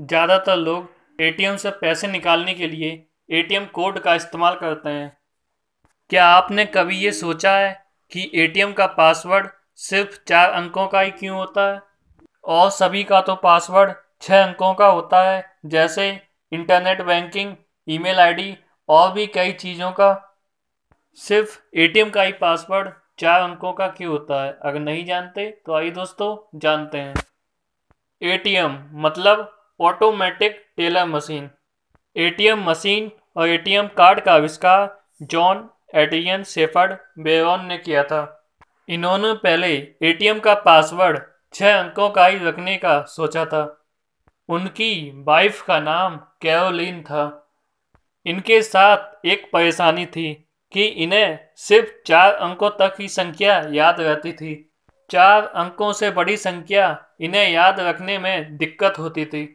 ज़्यादातर लोग एटीएम से पैसे निकालने के लिए एटीएम कोड का इस्तेमाल करते हैं क्या आपने कभी ये सोचा है कि एटीएम का पासवर्ड सिर्फ चार अंकों का ही क्यों होता है और सभी का तो पासवर्ड छः अंकों का होता है जैसे इंटरनेट बैंकिंग ईमेल आईडी और भी कई चीज़ों का सिर्फ एटीएम का ही पासवर्ड चार अंकों का क्यों होता है अगर नहीं जानते तो आइए दोस्तों जानते हैं एटीएम मतलब automatic teller machine ATM machine और एटीएम कार्ड का आविष्कार जॉन एडियन सेफर्ड बेरॉन ने किया था इन्होंने पहले एटीएम का पासवर्ड छः अंकों का ही रखने का सोचा था उनकी वाइफ का नाम कैरोलिन था इनके साथ एक परेशानी थी कि इन्हें सिर्फ चार अंकों तक ही संख्या याद रहती थी चार अंकों से बड़ी संख्या इन्हें याद रखने में दिक्कत होती थी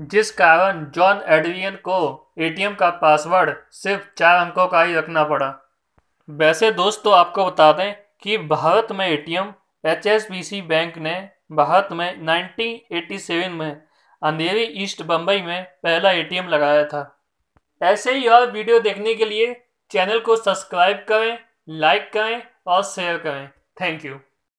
जिस कारण जॉन एडवियन को एटीएम का पासवर्ड सिर्फ चार अंकों का ही रखना पड़ा वैसे दोस्तों आपको बता दें कि भारत में एटीएम एचएसबीसी बैंक ने भारत में 1987 में अंधेरी ईस्ट बम्बई में पहला एटीएम लगाया था ऐसे ही और वीडियो देखने के लिए चैनल को सब्सक्राइब करें लाइक करें और शेयर करें थैंक यू